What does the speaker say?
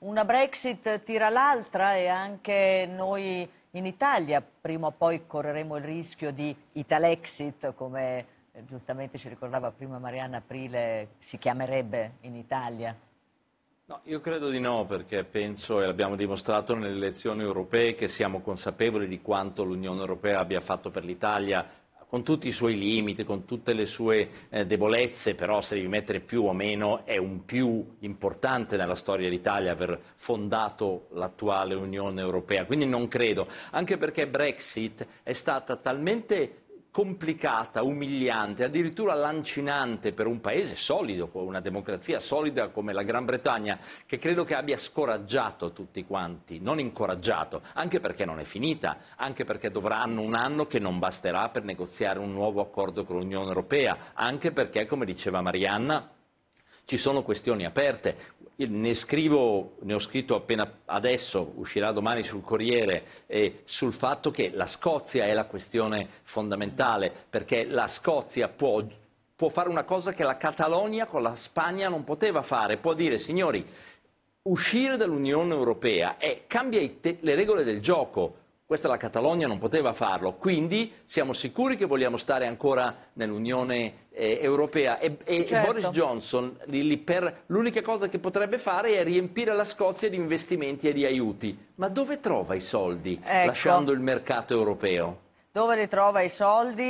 Una Brexit tira l'altra e anche noi in Italia prima o poi correremo il rischio di Italexit, come eh, giustamente ci ricordava prima Marianna Aprile, si chiamerebbe in Italia. No, io credo di no, perché penso, e l'abbiamo dimostrato nelle elezioni europee, che siamo consapevoli di quanto l'Unione Europea abbia fatto per l'Italia con tutti i suoi limiti, con tutte le sue eh, debolezze, però se devi mettere più o meno è un più importante nella storia d'Italia aver fondato l'attuale Unione Europea. Quindi non credo, anche perché Brexit è stata talmente complicata, umiliante, addirittura lancinante per un paese solido, una democrazia solida come la Gran Bretagna, che credo che abbia scoraggiato tutti quanti, non incoraggiato, anche perché non è finita, anche perché dovranno un anno che non basterà per negoziare un nuovo accordo con l'Unione Europea, anche perché, come diceva Marianna, ci sono questioni aperte. Ne, scrivo, ne ho scritto appena adesso, uscirà domani sul Corriere, eh, sul fatto che la Scozia è la questione fondamentale, perché la Scozia può, può fare una cosa che la Catalogna con la Spagna non poteva fare, può dire signori, uscire dall'Unione Europea e cambia te- le regole del gioco, questa la Catalogna non poteva farlo, quindi siamo sicuri che vogliamo stare ancora nell'Unione eh, Europea e, e certo. Boris Johnson li, li per, l'unica cosa che potrebbe fare è riempire la Scozia di investimenti e di aiuti. Ma dove trova i soldi ecco. lasciando il mercato europeo? Dove li trova i soldi?